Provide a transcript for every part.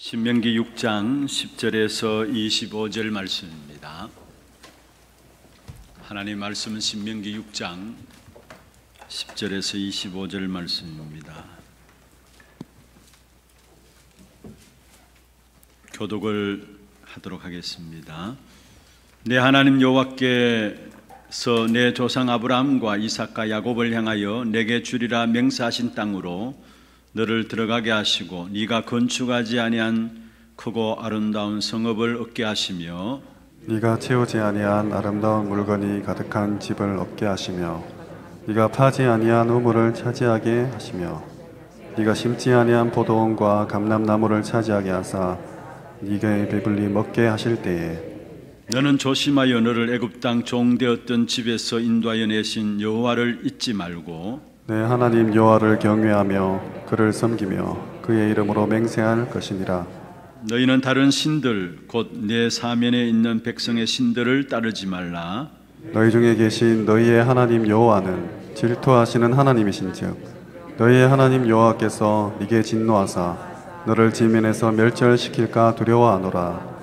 신명기 6장 10절에서 25절 말씀입니다. 하나님 말씀은 신명기 6장 10절에서 25절 말씀입니다. 교독을 하도록 하겠습니다. 내 하나님 여호와께서 내 조상 아브라함과 이삭과 야곱을 향하여 내게 주리라 맹세하신 땅으로 너를 들어가게 하시고 네가 건축하지 아니한 크고 아름다운 성읍을 얻게 하시며 네가 채우지 아니한 아름다운 물건이 가득한 집을 얻게 하시며 네가 파지 아니한 우물을 차지하게 하시며 네가 심지 아니한 포도원과 감람나무를 차지하게 하사 네가 배불리 먹게 하실 때에 너는 조심하여 너를 애굽 땅 종되었던 집에서 인도하여 내신 여호와를 잊지 말고 내 하나님 여호와를 경외하며 그를 섬기며 그의 이름으로 맹세할 것이니라. 너희는 다른 신들 곧 내 사면에 있는 백성의 신들을 따르지 말라. 너희 중에 계신 너희의 하나님 여호와는 질투하시는 하나님이신즉 너희의 하나님 여호와께서 네게 진노하사 너를 지면에서 멸절시킬까 두려워하노라.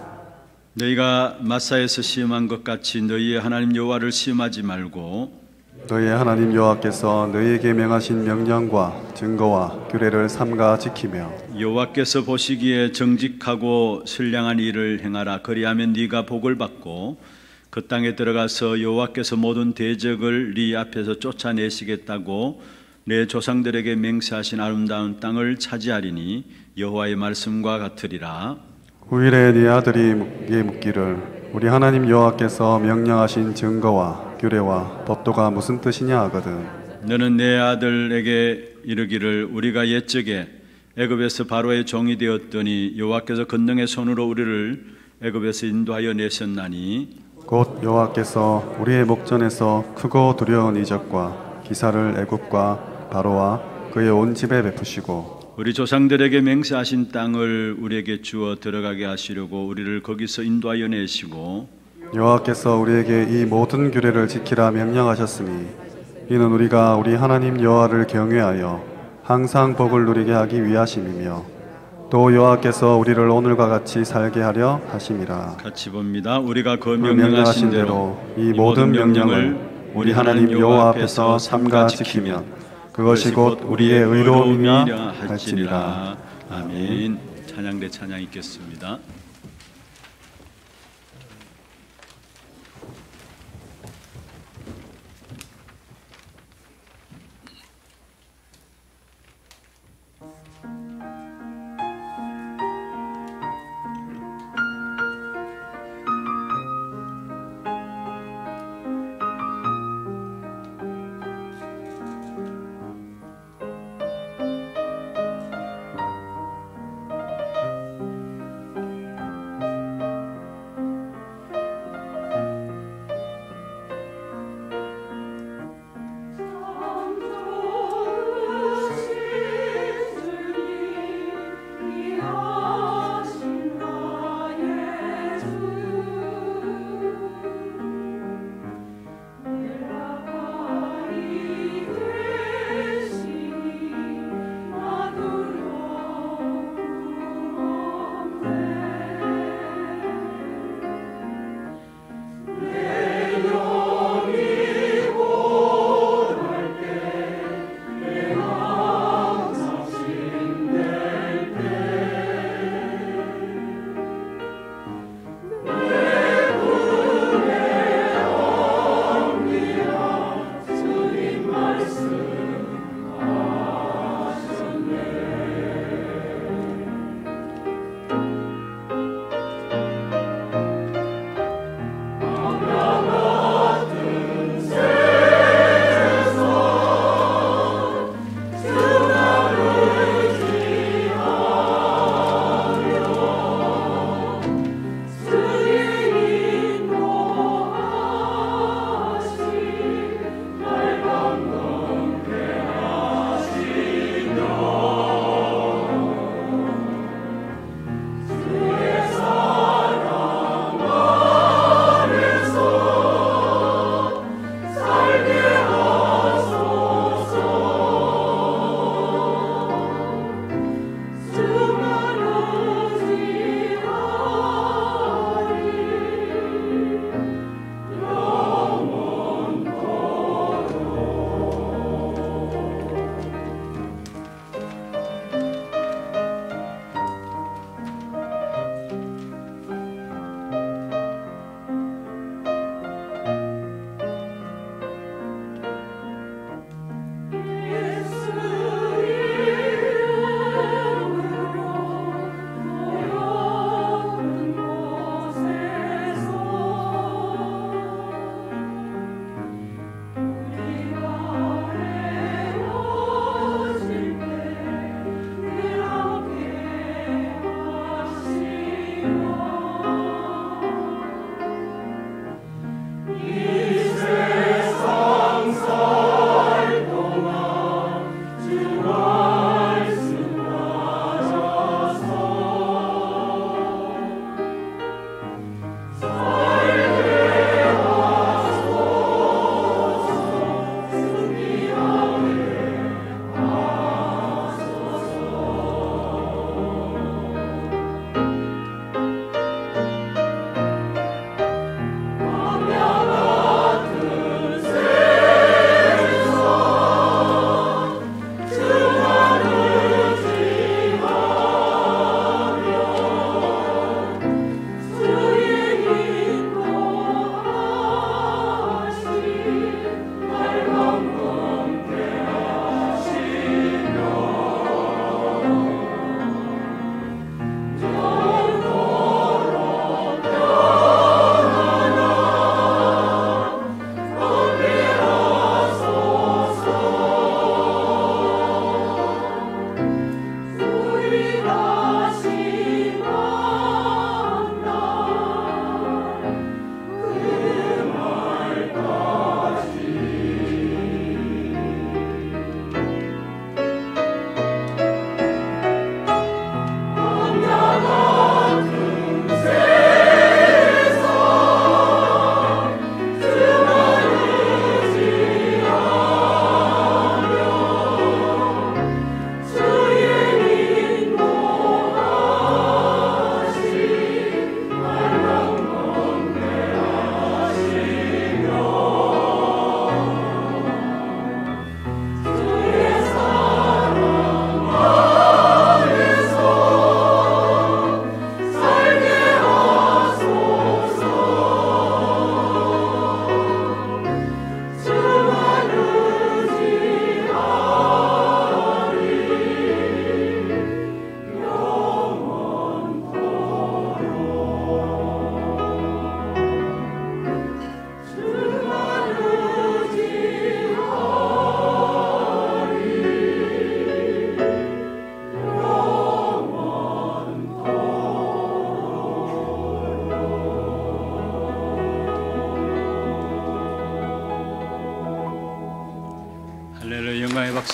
너희가 마사에서 시험한 것 같이 너희의 하나님 여호와를 시험하지 말고 너희의 하나님 여호와께서 너희에게 명하신 명령과 증거와 규례를 삼가 지키며 여호와께서 보시기에 정직하고 신령한 일을 행하라 그리하면 네가 복을 받고 그 땅에 들어가서 여호와께서 모든 대적을 네 앞에서 쫓아내시겠다고 내 조상들에게 맹세하신 아름다운 땅을 차지하리니 여호와의 말씀과 같으리라 후일에 네 아들이 묻기를 예, 우리 하나님 여호와께서 명령하신 증거와 규례와 법도가 무슨 뜻이냐 하거든 너는 내 아들에게 이르기를 우리가 옛적에 애굽에서 바로의 종이 되었더니 여호와께서 건능의 손으로 우리를 애굽에서 인도하여 내셨나니 곧 여호와께서 우리의 목전에서 크고 두려운 이적과 기사를 애굽과 바로와 그의 온 집에 베푸시고 우리 조상들에게 맹세하신 땅을 우리에게 주어 들어가게 하시려고 우리를 거기서 인도하여 내시고 여호와께서 우리에게 이 모든 규례를 지키라 명령하셨으니 이는 우리가 우리 하나님 여호와를 경외하여 항상 복을 누리게 하기 위하심이며 또 여호와께서 우리를 오늘과 같이 살게 하려 하심이라 같이 봅니다 우리가 그, 그 명령하신 대로 이 모든 명령을 우리 하나님 여호와 앞에서 삼가 지키면 그것이 곧 우리의 의로움이라 할지니라 아멘 찬양대 찬양 있겠습니다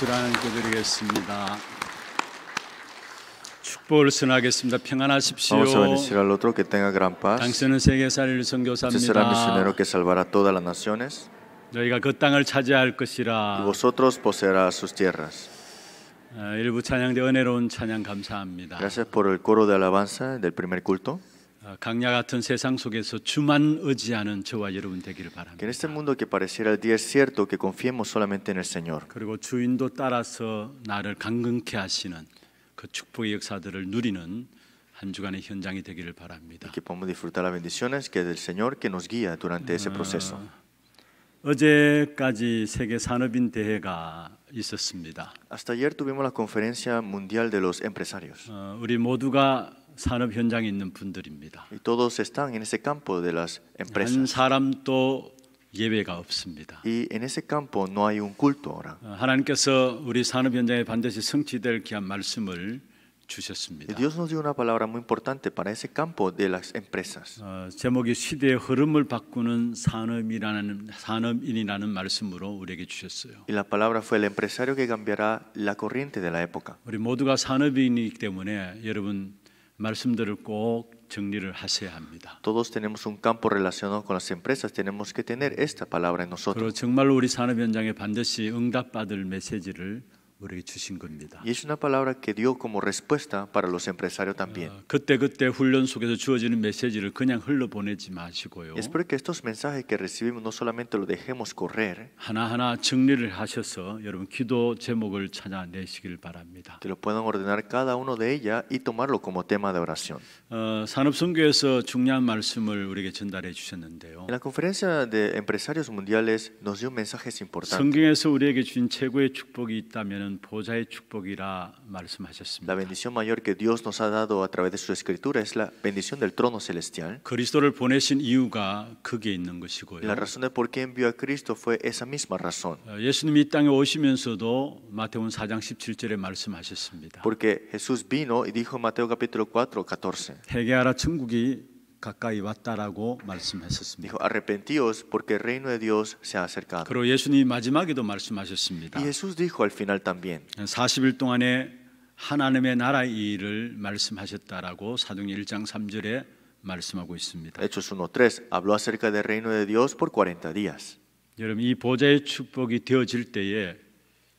박수를 하나님께 드리겠습니다. 축복을 선하겠습니다. 평안하십시오. Vamos a bendecir al otro que tenga gran paz. 당신은 세계 살릴 선교사입니다. Usted será misionero que salvará todas las naciones. 너희가 그 땅을 차지할 것이라. Y vosotros poseerá sus tierras. 일부 찬양대 은혜로운 찬양 감사합니다. Gracias por el coro de alabanza del primer culto. 강야 같은 세상 속에서 주만 의지하는 저와 여러분 되기를 바랍니다. Que en este mundo que pareciera el desierto que confiemos solamente en el Señor. 그리고 주인도 따라서 나를 강건케 하시는 그 축복의 역사들을 누리는 한 주간의 현장이 되기를 바랍니다. Que podamos disfrutar las bendiciones que del Señor que nos guía durante ese proceso. 어제까지 세계 산업인 대회가 있었습니다. Hasta ayer tuvimos la conferencia mundial de los empresarios. 어, 우리 모두가 산업 현장에 있는 분들입니다. Y todos están en ese campo de las empresas. 한 사람도 예외가 없습니다. Y en ese campo no hay un culto ahora. 하나님께서 우리 산업 현장에 반드시 성취될 귀한 말씀을 주셨습니다. Dios nos dio una palabra muy importante para ese campo de las empresas. 어, 제목이 시대의 흐름을 바꾸는 산업이라는 산업인이라는 말씀으로 우리에게 주셨어요. Y la palabra fue el empresario que cambiará la corriente de la época. 우리 모두가 산업인이기 때문에 여러분 말씀들을 꼭 정리를 하셔야 합니다. Todos tenemos un campo relacionado con las empresas. Tenemos que tener esta palabra en nosotros. 그리고 정말로 우리 산업 현장에 반드시 응답받을 메시지를 우리에게 주신 겁니다. Y es una palabra que dio como respuesta para los empresarios también. 그때 그때 훈련 속에서 주어지는 메시지를 그냥 흘러 보내지 마시고요. Espero que estos mensajes que recibimos no solamente lo dejemos correr. 하나하나 정리를 하셔서 여러분 기도 제목을 찾아내시길 바랍니다. Que lo puedan ordenar cada uno de ellas y tomarlo como tema de oración. 어, 산업선교에서 중요한 말씀을 우리에게 전달해 주셨는데요. En la conferencia de empresarios mundiales nos dio mensajes importantes. 성경에서 우리에게 주신 최고의 축복이 있다면 La bendición mayor que Dios nos ha dado a través de su escritura es la bendición del trono celestial. La razón de por qué envió a Cristo fue esa misma razón. Porque Jesús vino y dijo en Mateo capítulo 4, 14. 가까이 왔다라고 말씀했었습니다. Dijo, arrepentíos porque el reino de Dios se ha acercado. 그리고 예수님이 마지막에도 말씀하셨습니다. Y Jesús dijo al final también. 40일 동안에 하나님의 나라의 일을 말씀하셨다라고 사도행전 1장 3절에 말씀하고 있습니다. Hechos 1:3 habló acerca del reino de Dios por 40 días. 여러분 이 보좌의 축복이 되어질 때에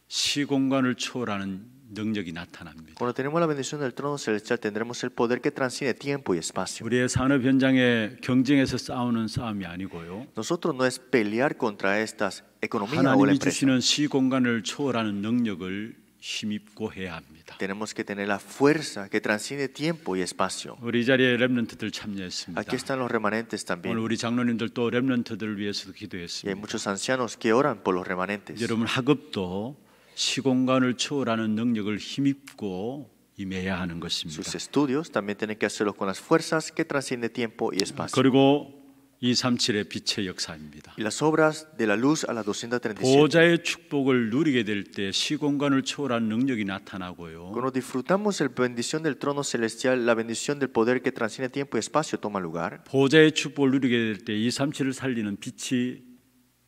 시공간을 초월하는 능력이 나타납니다. Cuando tenemos la bendición del trono celestial tendremos el poder que transciende tiempo y espacio. 우리의 산업 현장의 경쟁에서 싸우는 싸움이 아니고요. Nosotros no es pelear contra estas economía o la empresa. 주시는 시 공간을 초월하는 능력을 힘입고 해야 합니다. Tenemos que tener la fuerza que transciende tiempo y espacio. 우리 자리에 렘넌트들 참여했습니다. Aquí están los remanentes también. 오늘 우리 장로님들 또 렘넌트들을 위해서도 기도했습니다. Y hay muchos ancianos que oran por los remanentes. 여러분 학업도 시공간을 초월하는 능력을 힘입고 임해야 하는 것입니다. Sus estudios también tienen que hacerlo con las fuerzas que trasciende tiempo y espacio. 그리고 237의 빛의 역사입니다. Y las obras de la luz a la 237. 보좌의 축복을 누리게 될 때 시공간을 초월한 능력이 나타나고요. Cuando disfrutamos el bendición del trono celestial, la bendición del poder que trasciende tiempo y espacio toma lugar. 보좌의 축복을 누리게 될때 237을 살리는 빛이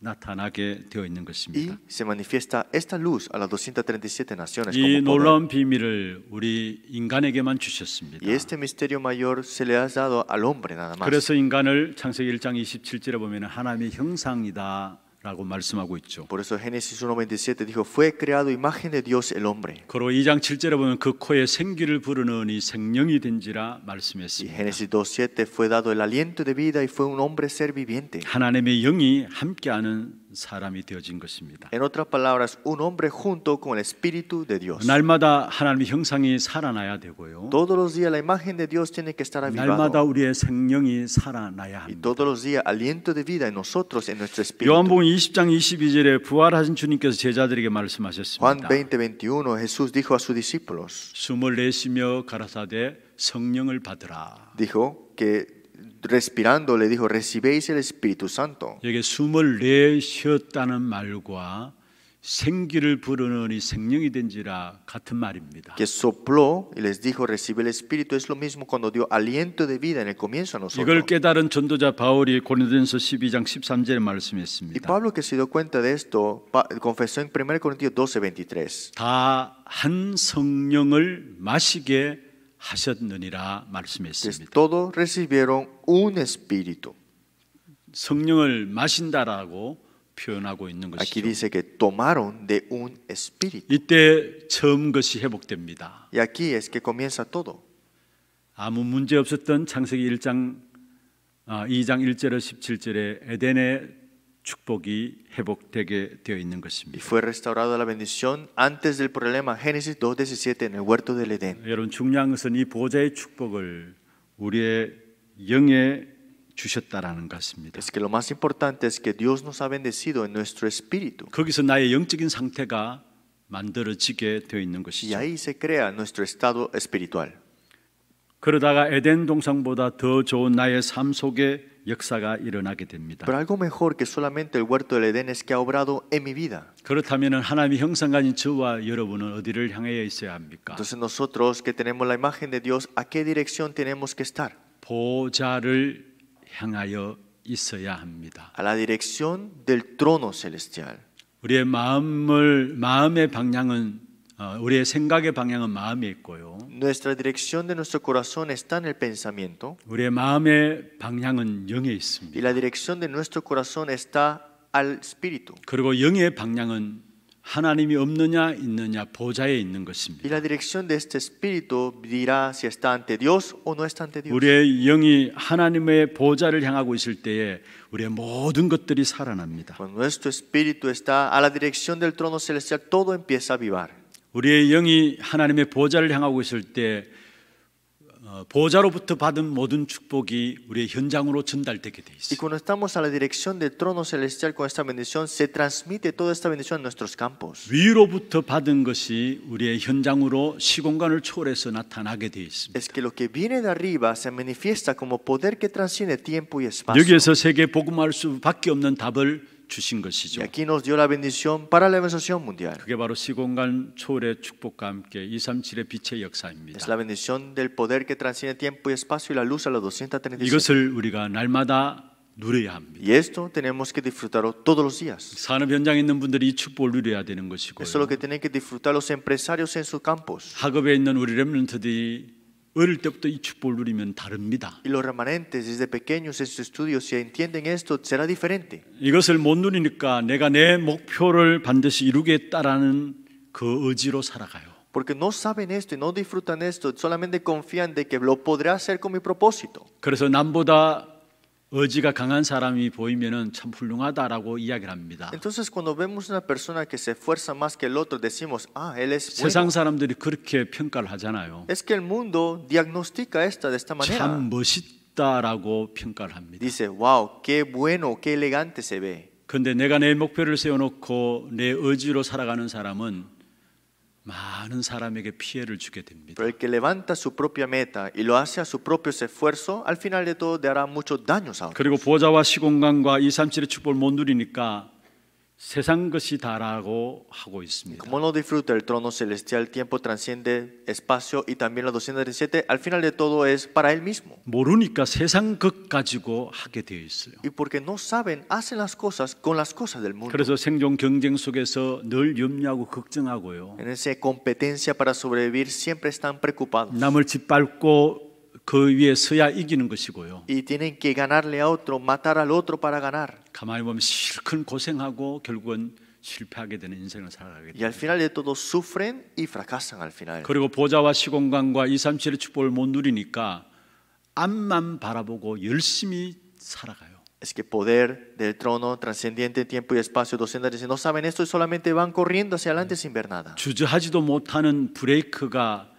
나타나게 되어 있는 것입니다. se manifiesta esta luz a las 237 naciones 이 놀라운 비밀을 우리 인간에게만 주셨습니다. Y este misterio mayor se le ha dado al hombre nada más. 그래서 인간을 창세기 1장 27절에 보면 하나님의 형상이다 라고 말씀하고 있죠. Por eso Génesis 1:27 dijo fue creado imagen de Dios el hombre. 그로 2장 7절에 보면 그 코에 생기를 부르는 이 생명이 된지라 말씀했습니다. Y Génesis 2:7 fue dado el aliento de vida y fue un hombre ser viviente. 하나님의 영이 함께하는 사람이 되어진 것입니다. En otras palabras, un hombre junto con el espíritu de Dios. 날마다 하나님의 형상이 살아나야 되고요. Todos los días la imagen de Dios tiene que estar avivada. 날마다 우리의 생명이 살아나야 합니다. Y todos los días aliento de vida en nosotros, en nuestro espíritu. 요한복음 20장 22절에 부활하신 주님께서 제자들에게 말씀하셨습니다. Juan 20:21 Jesús dijo a sus discípulos. 숨을 내쉬며 가라사대 성령을 받으라. Dijo que respirando le dijo, recibéis el Espíritu Santo. 여기 Que sopló y les dijo, recibe el Espíritu es lo mismo cuando dio aliento de vida en el comienzo a nosotros. 12 13 Y Pablo que se dio cuenta de esto confesó en 1 Corintios 12:23. 다 성령을 마시게 하셨느니라 말씀했습니다. Todos recibieron un espíritu. 성령을 마신다라고 표현하고 있는 것이죠. Aquí dice que tomaron de un espíritu. 이때 처음 것이 회복됩니다. Y aquí es que comienza todo. 아무 문제 없었던 창세기 1장 2장 1절에서 17절에 에덴의 축복이 회복되게 되어 있는 것입니다. Y fue restaurada la bendición antes del problema Génesis 2:17 en el huerto del Edén. 여러분 중요한 것은 이 보좌의 축복을 우리의 영에 주셨다라는 것입니다. Es que lo más importante es que Dios nos ha bendecido en nuestro espíritu. 거기서 나의 영적인 상태가 만들어지게 되어 있는 것이죠. Y ahí se crea nuestro estado espiritual. 그러다가 에덴 동산보다 더 좋은 나의 삶 속에 역사가 일어나게 됩니다. Pero algo mejor que solamente el huerto del Edén es que ha obrado en mi vida. 그렇다면은 하나님의 형상가진 저와 여러분은 어디를 향해 있어야 합니까? Entonces nosotros que tenemos la imagen de Dios, ¿a qué dirección tenemos que estar? 보좌를 향하여 있어야 합니다. A la dirección del trono celestial. 우리의 마음을 마음의 방향은 우리의 생각의 방향은 마음에 있고요. Nuestra dirección de nuestro corazón está en el pensamiento. 우리의 마음의 방향은 영에 있습니다. Y la dirección de nuestro corazón está al espíritu. 그리고 영의 방향은 하나님이 없느냐 있느냐 보좌에 있는 것입니다. Y la dirección de este espíritu dirá si está ante Dios o no está ante Dios. 우리의 영이 하나님의 보좌를 향하고 있을 때에 우리의 모든 것들이 살아납니다. Cuando nuestro espíritu está a la dirección del trono celestial todo empieza a vivar. 우리의 영이 하나님의 보좌를 향하고 있을 때 보좌로부터 받은 모든 축복이 우리의 현장으로 전달되게 돼 있어요. Y cuando estamos a la dirección del trono celestial con esta bendición, se transmite toda esta bendición a nuestros campos. 위로부터 받은 것이 우리의 현장으로 시공간을 초월해서 나타나게 돼 있습니다. Es que lo que viene de arriba se manifiesta como poder que transciende tiempo y espacio. 여기에서 세계 복음할 수밖에 없는 답을 주신 것이죠. Y aquí nos dio la bendición para la evangelización mundial. 그게 바로 시공간 초월의 축복과 함께 237의 빛의 역사입니다. Es la bendición del poder que transciende tiempo y espacio y la luz a los 237. 이것을 우리가 날마다 누려야 합니다. Y esto tenemos que disfrutarlo todos los días. 산업 현장에 있는 분들이 이 축복을 누려야 되는 것이고요. Eso es lo que tienen que disfrutar los empresarios en sus campos. 학업에 있는 우리 렘넌트들이 어릴 때부터 이 축복을 누리면 다릅니다. Y los remanentes desde pequeños en su estudio si entienden esto será diferente. 이것을 못 누리니까 내가 내 목표를 반드시 이루겠다라는 그 의지로 살아가요. Porque no saben esto y no disfrutan esto, solamente confían de que lo podré hacer con mi propósito. 그래서 남보다 의지가 강한 사람이 보이면은 참 훌륭하다라고 이야기를 합니다. Entonces cuando vemos una persona que se esfuerza más que el otro decimos, ah, él es bueno. 세상 사람들이 그렇게 평가를 하잖아요. Es que el mundo diagnostica esta de esta manera. 참 멋있다라고 평가를 합니다. Dice, wow, qué bueno, qué elegante se ve. 근데 내가 내 목표를 세워놓고 내 의지로 살아가는 사람은 많은 사람에게 피해를 주게 됩니다. Pero el que levanta su propia meta y lo hace a sus propios esfuerzos, al final de todo le hará muchos daños a otros. 그리고 보좌와 시공간과 237의 축복을 못 누리니까 Como no disfruta el trono celestial, tiempo transciende, espacio y también la 237, al final de todo es para él mismo. Y porque no saben, hacen las cosas con las cosas del mundo. En esa competencia para sobrevivir siempre están preocupados. 그 위에 서야 이기는 것이고요. Y tienen que ganarle a otro, matar al otro para ganar. 가만히 보면 실컷 고생하고 결국은 실패하게 되는 인생을 살아가게 됩니다. Y al final de todo sufren y fracasan al final. 그리고 보좌와 시공간과 2, 3, 7의 축복을 못 누리니까 앞만 바라보고 열심히 살아가요. Es que poder del trono trascendiente en tiempo y espacio, docenas de no saben esto y solamente van corriendo hacia adelante sin ver nada. 주저하지도 못하는 브레이크가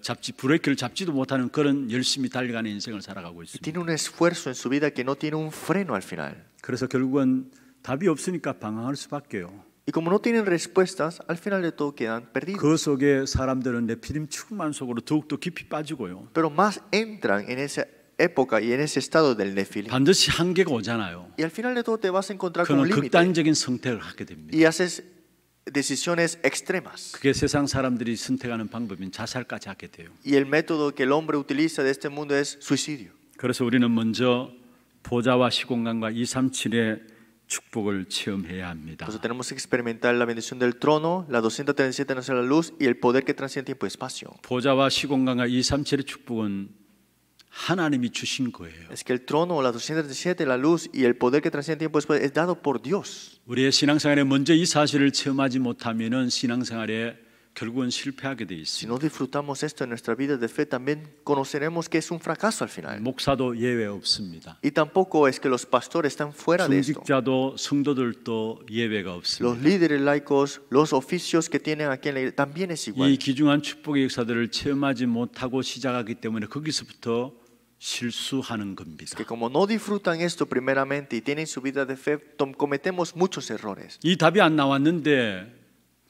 잡지 브레이크를 잡지도 못하는 그런 열심히 달려가는 인생을 살아가고 있습니다. Tiene un esfuerzo en su vida que no tiene un freno al final. 그래서 결국은 답이 없으니까 방황할 수밖에요. Y como no tienen respuestas, al final de todo quedan perdidos. 그 속에 사람들은 내피림 충만 속으로 더욱더 깊이 빠지고요. Pero más entran en esa época y en ese estado del Nefilim. 반드시 한계가 오잖아요. Y al final de todo te vas a encontrar con un límite. 극단적인 선택을 하게 됩니다. Y haces decisiones extremas. 그게 세상 사람들이 선택하는 방법인 자살까지 Y el método que el hombre utiliza de este mundo es suicidio. 그래서 우리는 먼저 보좌와 시공간과 237의 축복을 체험해야 합니다. Entonces tenemos que experimentar la bendición del trono, la 237 la luz y el poder que trasciende tiempo y espacio. 보좌와 시공간과 237의 축복은 하나님이 주신 거예요. Es que el trono, la 217 la luz y el poder que trasciende tiempo después es dado por Dios. 우리의 신앙생활에 먼저 이 사실을 체험하지 못하면은 신앙생활에 결국은 실패하게 돼 Si no disfrutamos esto en nuestra vida de fe, también conoceremos que es un fracaso al final. 목사도 예외 없습니다. Y tampoco es que los pastores están fuera de esto. 중직자도 성도들도 예외가 Los líderes laicos, los oficios que tienen aquí en la iglesia, también es 이 igual. 귀중한 축복의 역사들을 체험하지 못하고 시작하기 때문에 거기서부터 que como no disfrutan esto primeramente y tienen su vida de fe, cometemos muchos errores.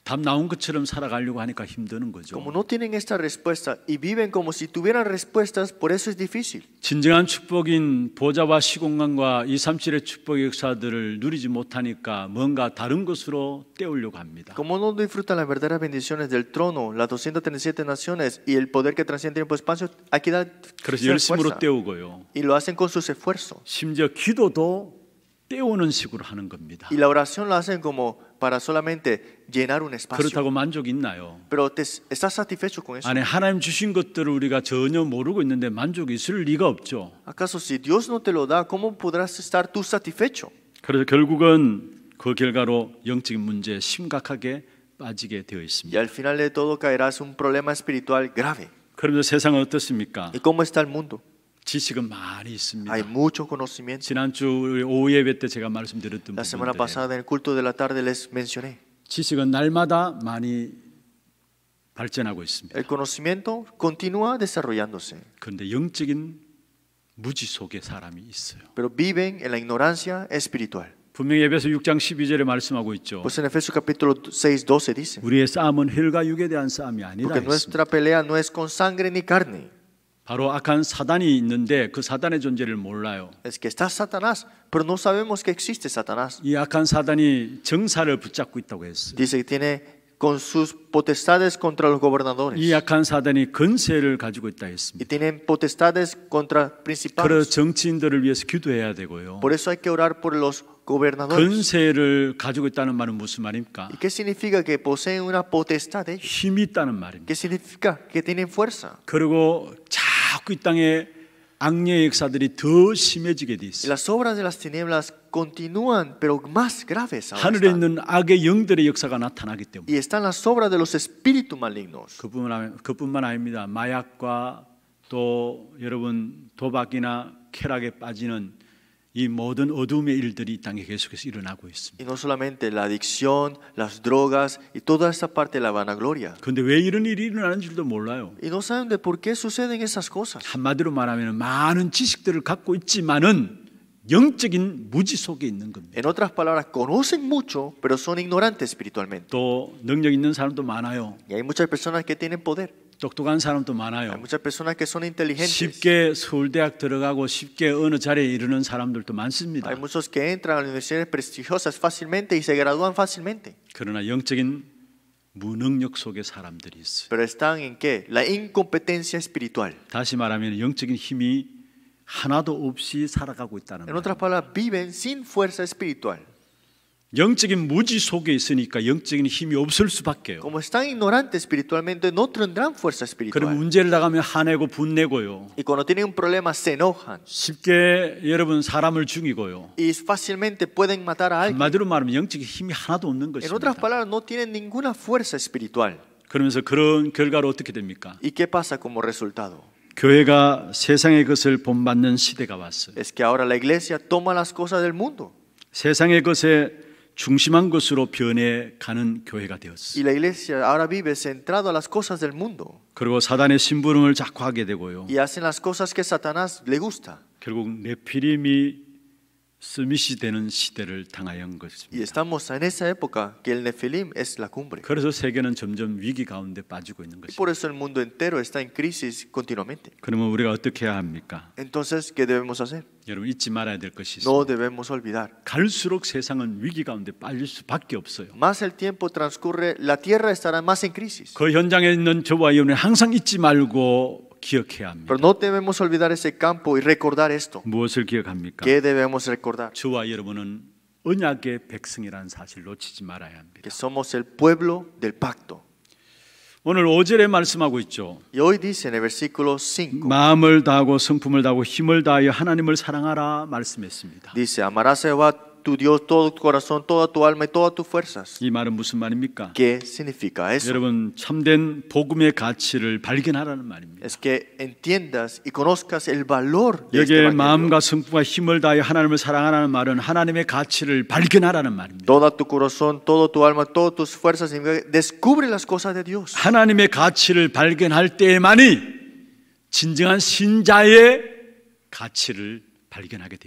답 나온 것처럼 살아가려고 하니까 힘드는 거죠. Como no tienen esta respuesta y viven como si tuvieran respuestas, por eso es difícil. 진정한 축복인 보좌와 시공간과 이 삼칠의 축복의 역사들을 누리지 못하니까 뭔가 다른 것으로 때우려고 합니다. Como no disfrutan las verdaderas bendiciones del trono, las 237 naciones y el poder que transciende tiempo y espacio, aquí da 그래서 열심으로 때우고요. Y lo hacen con sus esfuerzos. 심지어 기도도 때우는 식으로 하는 겁니다. Y la oración la hacen como para solamente llenar un espacio. 그렇다고 만족 있나요? Pero te, estás satisfecho con eso? 안에 하나님 주신 것들을 우리가 전혀 모르고 있는데 만족이 있을 리가 없죠. ¿Acaso si Dios no te lo da, cómo podrás estar tú satisfecho? 그래서 결국은 그 결과로 영적인 문제에 심각하게 빠지게 되어 있습니다. Y al final de todo caerás un problema espiritual grave. 그런데 세상은 어떻습니까? ¿Y cómo está el mundo? Hay mucho conocimiento. La semana pasada en el culto de la tarde les mencioné. El conocimiento continúa desarrollándose. Pero viven en la ignorancia espiritual. Pues en Efesios capítulo 6 12 dice. Porque nuestra pelea no es con sangre ni carne. 바로 악한 사단이 있는데 그 사단의 존재를 몰라요. Es que está Satanás, pero no sabemos que existe Satanás. 이 악한 사단이 정사를 붙잡고 있다고 했어요. Dice que tiene con sus potestades contra los gobernadores. 이 악한 사단이 근세를 가지고 있다 했습니다. Y tienen potestades contra principales. 그래서 정치인들을 위해서 기도해야 되고요. Por eso hay que orar por los gobernadores. 근세를 가지고 있다는 말은 무슨 말입니까? ¿Y qué significa que poseen una potestad? 힘이 있다는 말입니다. ¿Qué significa que tienen fuerza? 그리고 잘 자꾸 이 땅에 악령의 역사들이 더 심해지게 돼 있어요. Las obras de las tinieblas continúan, pero más graves ahora. 하늘에 있는 악의 영들의 역사가 나타나기 때문에. Y están las obras de los espíritus malignos. 그뿐만 그뿐만 아닙니다. 마약과 또 여러분 도박이나 쾌락에 빠지는 이 모든 어둠의 일들이 이 땅에 계속해서 일어나고 있습니다. Y no solamente la adicción, las drogas y toda esa parte de la vanagloria. 근데 왜 이런 일이 일어나는 줄도 몰라요. Y no saben de por qué suceden esas cosas. 한마디로 말하면 많은 지식들을 갖고 있지만은 영적인 무지 속에 있는 겁니다. En otras palabras, conocen mucho, pero son ignorantes espiritualmente. 또 능력 있는 사람도 많아요. Y hay muchas personas que tienen poder. 똑똑한 사람도 많아요. 쉽게 서울대학 들어가고 쉽게 어느 자리에 이르는 사람들도 많습니다. 그러나 영적인 무능력 속의 사람들이 있어요. 다시 말하면 영적인 힘이 하나도 없이 살아가고 있다는 거예요. 영적인 무지 속에 있으니까 영적인 힘이 없을 수밖에요. Como están ignorantes espiritualmente no tendrán fuerza espiritual. 그럼 문제를 나가면 화내고 분내고요. Y cuando tienen un problema se enojan. 쉽게 여러분 사람을 죽이고요. Y fácilmente pueden matar a alguien. 한마디로 말하면 영적인 힘이 하나도 없는 것입니다. En otras palabras no tienen ninguna fuerza espiritual. 그러면서 그런 결과로 어떻게 됩니까? ¿Y qué pasa como resultado? 교회가 세상의 것을 본받는 시대가 왔어요. Es que ahora la iglesia toma las cosas del mundo. 세상의 것에 중심한 것으로 변해가는 교회가 되었어요. Y la iglesia ahora vive centrado a las cosas del mundo. 그리고 사단의 심부름을 자꾸 하게 되고요. Y hacen las cosas que Satanás le gusta. 결국 네피림이 스밋이 되는 시대를 당하여 온 것입니다. Y estamos en esa época que el Nefilim es la cumbre. 그래서 세계는 점점 위기 가운데 빠지고 있는 것입니다. Por eso el mundo entero está en crisis continuamente. 그러면 우리가 어떻게 해야 합니까? Entonces, ¿qué debemos hacer? 여러분 잊지 말아야 될 것이 있습니다. No debemos olvidar. 갈수록 세상은 위기 가운데 빠질 수밖에 없어요. Más el tiempo transcurre, la tierra estará más en crisis. 그 현장에 있는 저와 여러분 항상 잊지 말고 기억해야 합니다. Pero no debemos olvidar ese campo y recordar esto. 무엇을 기억합니까? ¿Qué debemos recordar? 저와 여러분은 언약의 백성이라는 사실 놓치지 말아야 합니다. Que somos el pueblo del pacto. 오늘 5절에 말씀하고 있죠. Y hoy dice en el versículo 5. 마음을 다하고 성품을 다하고 힘을 다하여 하나님을 사랑하라 말씀했습니다. Dice amarás a Jehová tu Dios todo tu corazón, toda tu alma y todas tus fuerzas. 이 말은 무슨 말입니까? ¿Qué significa eso? 여러분 참된 복음의 가치를 발견하라는 말입니다. Es que entiendas y conozcas el valor de este evangelio. 마음과 성품과 힘을 다해 하나님을 사랑하라는 말은 하나님의 가치를 발견하라는 말입니다. Toda tu corazón, toda tu alma, todas tus fuerzas, descubre las cosas de Dios. 하나님의 가치를 발견할 때만이 진정한 신자의 가치를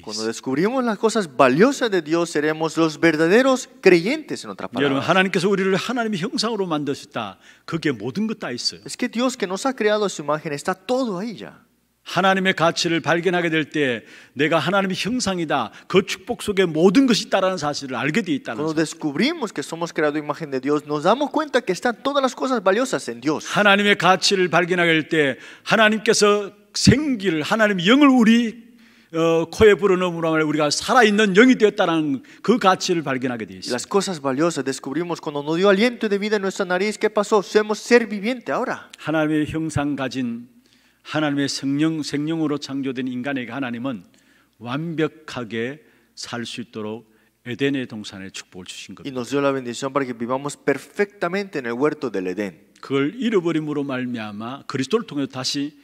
Cuando descubrimos las cosas valiosas de Dios, seremos los verdaderos creyentes, en otras palabras. Es que Dios que nos ha creado a su imagen está todo ahí ya. 하나님의 가치를 발견하게 될때 내가 하나님의 형상이다. 그 축복 속에 모든 것이 있다라는 사실을 알게 돼 있다는 Cuando descubrimos que somos creado imagen de Dios, nos damos cuenta que están todas las cosas valiosas en Dios. 하나님의 가치를 발견하게 될때 하나님께서 생기를 하나님 영을 우리 코에 불어넣음으로 우리가 살아있는 영이 되었다는 그 가치를 발견하게 되어 있습니다. Las cosas valiosas descubrimos cuando nos dio aliento de vida en nuestra nariz. ¿Qué pasó? Somos ser viviente ahora. 하나님의 형상 가진 하나님의 생명 생명으로 창조된 인간에게 하나님은 완벽하게 살 수 있도록 에덴의 동산에 축복을 주신 겁니다. Y nos dio la bendición para que vivamos perfectamente en el huerto del Edén. 그걸 잃어버림으로 말미암아 그리스도를 통해 다시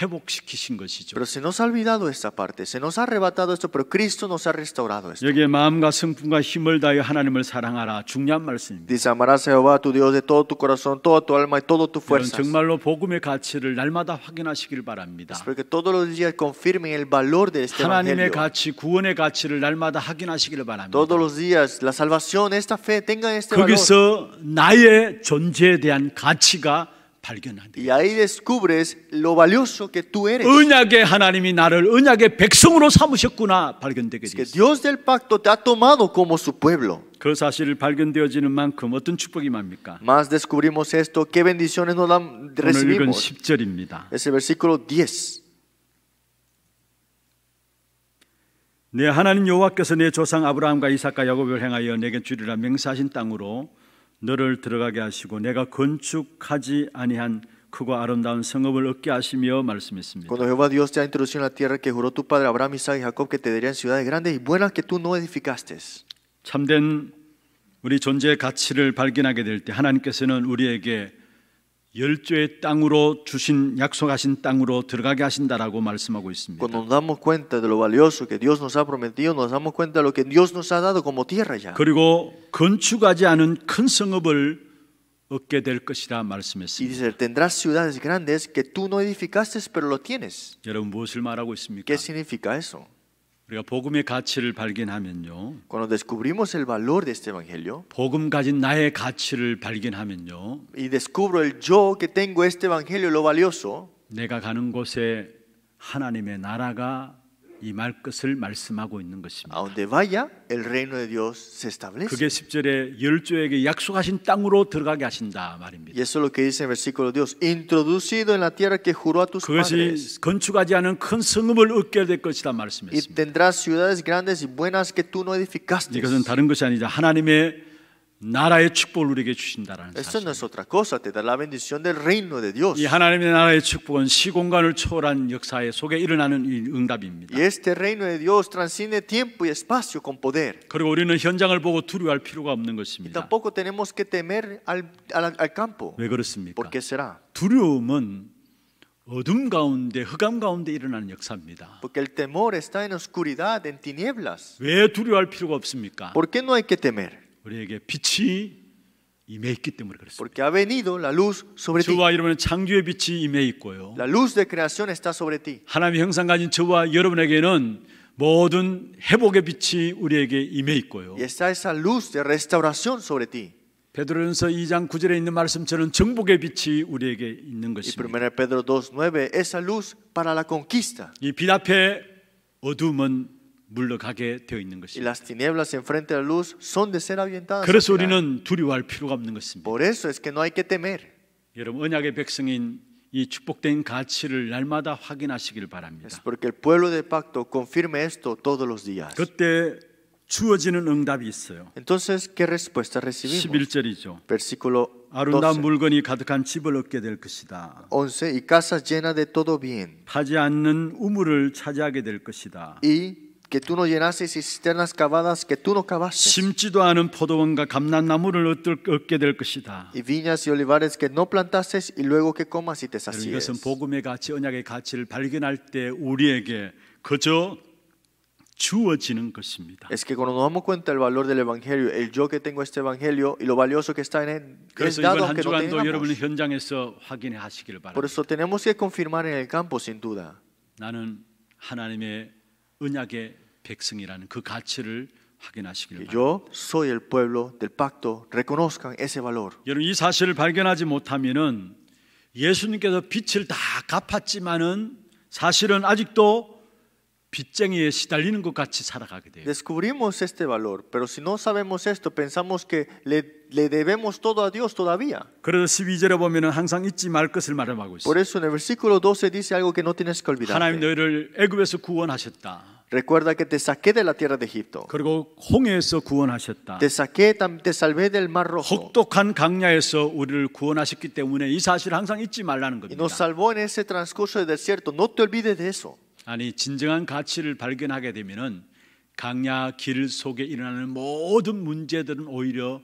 회복시키신 것이죠. Pero se nos ha olvidado esta parte. Se nos ha arrebatado esto, pero Cristo nos ha restaurado esto. 여기에 마음과 성품과 힘을 다하여 하나님을 사랑하라 중요한 말씀입니다. Dice amarás a Jehová tu Dios de todo tu corazón, toda tu alma y todo tu fuerza. 정말로 복음의 가치를 날마다 확인하시길 바랍니다. Espero que todos los días confirmen el valor de este evangelio. 하나님의 가치, 구원의 가치를 날마다 확인하시길 바랍니다. Todos los días la salvación, esta fe tengan este valor. 거기서 나의 존재에 대한 가치가 발견한다. Y ahí descubres lo valioso que tú eres. 언약의 하나님이 나를 언약의 백성으로 삼으셨구나 발견되게 돼. Que Dios del pacto te ha tomado como su pueblo. 그 사실을 발견되어지는 만큼 어떤 축복이 맙니까? Más descubrimos esto, qué bendiciones nos dan, recibimos. 오늘 읽은 10절입니다. Ese versículo 10. 내 하나님 여호와께서 내 조상 아브라함과 이삭과 야곱을 행하여 내게 주리라 맹세하신 땅으로 너를 들어가게 하시고 내가 건축하지 아니한 크고 아름다운 성읍을 얻게 하시며 말씀했습니다. Cuando Jehová Dios te ha introducido en la tierra que juró tu padre Abraham, Isaac y Jacob que te darían ciudades grandes y buenas que tú no edificaste. 참된 우리 존재의 가치를 발견하게 될 때 하나님께서는 우리에게 Cuando nos damos cuenta de lo valioso que Dios nos ha prometido, nos damos cuenta de lo que Dios nos ha dado como tierra ya. Y dice, tendrás ciudades grandes que tú no edificaste, pero lo tienes. ¿Qué significa eso? 우리가 복음의 가치를 발견하면요. Cuando descubrimos el valor de este evangelio, 복음 가진 나의 가치를 발견하면요. Y descubro el yo que tengo este evangelio lo valioso. 내가 가는 곳에 하나님의 나라가 이말 끝을 말씀하고 있는 것입니다. A donde vaya el reino de Dios se establece. 그게 10절에 열조에게 약속하신 땅으로 들어가게 하신다 말입니다. Y eso es lo que dice el versículo Dios introducido en la tierra que juró a tus 그것이 padres. 건축하지 않은 큰 성읍을 얻게 될 것이다 말씀했습니다. Y tendrás ciudades grandes y buenas que tú no edificaste. 이것은 다른 것이 아니라 하나님의 나라의 축복을 우리에게 주신다라는 Esto no es otra cosa, te da la bendición del reino de Dios. 이 하나님의 나라의 축복은 시공간을 초월한 역사의 속에 일어나는 이 응답입니다. Y este reino de Dios transciende tiempo y espacio con poder. 그리고 우리는 현장을 보고 두려워할 필요가 없는 것입니다. Y tampoco tenemos que temer al, al, al campo. 왜 그렇습니까? ¿Por qué será? 두려움은 어둠 가운데 흑암 가운데 일어나는 역사입니다. Porque el temor está en oscuridad, en tinieblas. 왜 두려워할 필요가 없습니까? ¿Por qué no hay que temer? 우리에게 빛이 임해 있기 때문에 그렇습니다. Porque ha venido la luz sobre ti. 저와 여러분은 창조의 빛이 임해 있고요. La luz de creación está sobre ti. 하나님의 형상 가진 저와 여러분에게는 모든 회복의 빛이 우리에게 임해 있고요. Y está esa luz de restauración sobre ti. 베드로전서 2장 9절에 있는 말씀처럼 정복의 빛이 우리에게 있는 것입니다. Y 1 Pedro 2:9 esa luz para la conquista. 이빛 앞에 어둠은 물러가게 되어 있는 것입니다. Las tinieblas enfrente a la luz son de ser ahuyentadas. 그래서 우리는 두려워할 필요가 없는 것입니다. Por eso es que no hay que temer. 여러분 언약의 백성인 이 축복된 가치를 날마다 확인하시길 바랍니다. Es porque el pueblo del pacto confirme esto todos los días. 그때 주어지는 응답이 있어요. Entonces, ¿qué respuesta recibimos? 11절이죠. Versículo 12. 아름다운 물건이 가득한 집을 얻게 될 것이다. 11. Y casa llena de todo bien. 타지 않는 우물을 차지하게 될 것이다. Y que tú no llenases cisternas cavadas que tú no cavaste. 포도원과 될 것이다. Y viñas y olivares que no plantases y luego que comas y te sacies. 언약의 가치를 발견할 때 우리에게 그저 주어지는 것입니다. Es que cuando nos damos cuenta el valor del evangelio, el yo que tengo este evangelio y lo valioso que está en él, es dado que no tengamos. 현장에서 바랍니다. Por eso tenemos que confirmar en el campo sin duda. 나는 하나님의 백성이라는 그 가치를 확인하시길 바랍니다. soy el pueblo del pacto. Reconozcan ese valor. 여러분 이 사실을 발견하지 못하면은 예수님께서 빛을 다 갚았지만은 사실은 아직도 빚쟁이에 시달리는 것 같이 살아가게 돼요. Descubrimos este valor, pero si no sabemos esto, pensamos que le le debemos todo a Dios todavía. 그래서 12절에 보면은 항상 잊지 말 것을 말하고 있어요. Por eso en el versículo 12 dice algo que no tienes que olvidar. 하나님 너희를 애굽에서 구원하셨다. Recuerda que te saqué de la tierra de Egipto. 그리고 홍해에서 구원하셨다. Te saqué, te salvé del mar rojo. 혹독한 강야에서 우리를 구원하셨기 때문에 이 사실을 항상 잊지 말라는 겁니다. Nos salvó en ese transcurso del desierto. No te olvides de eso. 아니 진정한 가치를 발견하게 되면은 강야 길 속에 일어나는 모든 문제들은 오히려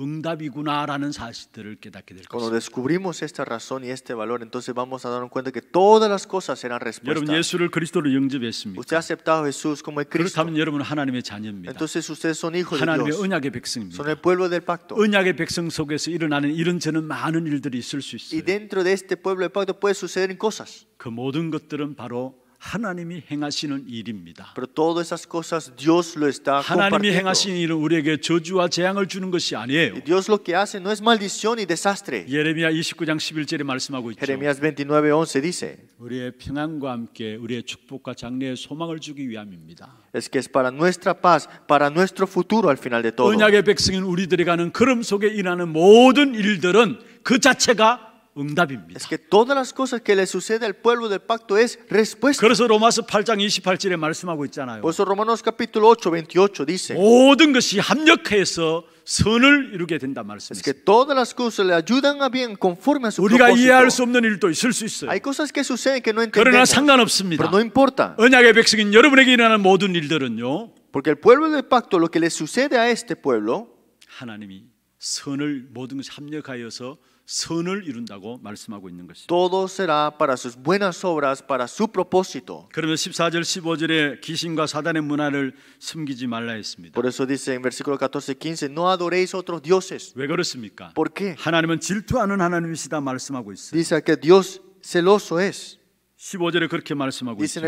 응답이구나라는 사실들을 깨닫게 될 Cuando descubrimos esta razón y este valor, entonces vamos a darnos cuenta que todas las cosas serán respuesta. 여러분 예수를 그리스도로 영접했습니까? Usted ha aceptado a Jesús como el Cristo. 그렇다면 여러분은 하나님의 자녀입니다. Entonces ustedes son hijos de Dios. 하나님의 언약의 백성입니다. Son el pueblo del pacto. 언약의 백성 속에서 일어나는 이런 저런 많은 일들이 있을 수 있어요. Y dentro de este pueblo del pacto puede suceder cosas. 그 모든 것들은 바로 하나님이 행하시는 일입니다. Pero todas esas cosas Dios lo está 하나님이 행하신 일은 우리에게 저주와 재앙을 주는 것이 아니에요. Y Dios lo que hace no es maldición y desastre. 예레미야 29장 11절에 말씀하고 있죠. Jeremías 29:11 dice. 우리의 평안과 함께 우리의 축복과 장래의 소망을 주기 위함입니다. Es que es para nuestra paz, para nuestro futuro al final de todo. 언약의 백성인 우리들이 가는 걸음 속에 일하는 모든 일들은 그 자체가 응답입니다. Es que todas las cosas que le sucede al pueblo del pacto es respuesta. 그래서 로마서 8장 28절에 말씀하고 있잖아요. Por eso Romanos capítulo 8 28 dice. 모든 것이 합력해서 선을 이루게 된다 말씀이죠. Es que todas las cosas le ayudan a bien conforme a su 우리가 propósito. 이해할 수 없는 일도 있을 수 있어요. Hay cosas que suceden que no entendemos. 그러나 상관없습니다. Pero no importa. 언약의 백성인 여러분에게 일어나는 모든 일들은요. Porque el pueblo del pacto lo que le sucede a este pueblo 하나님이 선을 모든 것이 합력하여서 선을 이룬다고 말씀하고 있는 것입니다. Todo será para sus buenas obras, para su propósito. 그러면 14절 15절에 귀신과 사단의 문화를 숨기지 말라 했습니다. Por eso dice en versículo 14-15 no adoréis otros dioses. 왜 그렇습니까? ¿Por qué? 하나님은 질투하는 하나님이시다 말씀하고 있어요. Dice que Dios celoso es. 15절에 그렇게 말씀하고 있죠.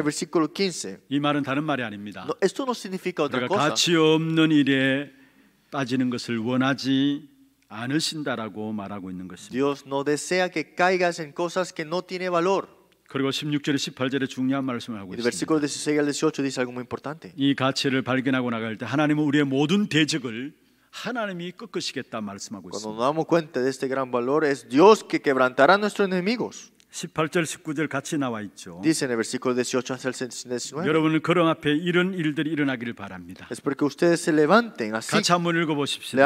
이 말은 다른 말이 아닙니다. No, esto no significa otra cosa. 가치 없는 일에 빠지는 것을 원하지 않으신다라고 말하고 있는 것입니다. Dios no desea que caigas en cosas que no tiene valor. 그리고 1 6절 18절에 중요한 말씀을 하고 있습니다. 이 가치를 발견하고 나갈 때 하나님은 우리의 모든 대적을 하나님이 꺾으시겠다 말씀하고 있습니다. 18절 19절 같이 나와 있죠. 여러분은 그런 앞에 이런 일들이 일어나기를 바랍니다. 같이 한번 읽어 보십시다.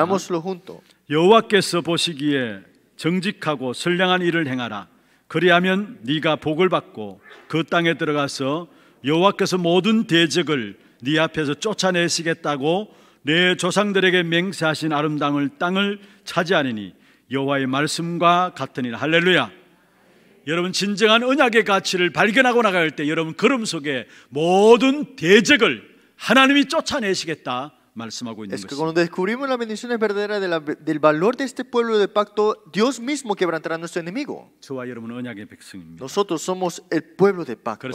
여호와께서 보시기에 정직하고 선량한 일을 행하라. 그리하면 네가 복을 받고 그 땅에 들어가서 여호와께서 모든 대적을 네 앞에서 쫓아내시겠다고 내 조상들에게 맹세하신 아름다움 땅을 차지하니니 여호와의 말씀과 같으니 할렐루야. 여러분 진정한 언약의 가치를 발견하고 나갈 때 여러분 걸음 속에 모든 대적을 하나님이 쫓아내시겠다 Es que cuando descubrimos las bendiciones verdaderas del valor de este pueblo de pacto, Dios mismo quebrantará a nuestro enemigo. Nosotros somos el pueblo de pacto.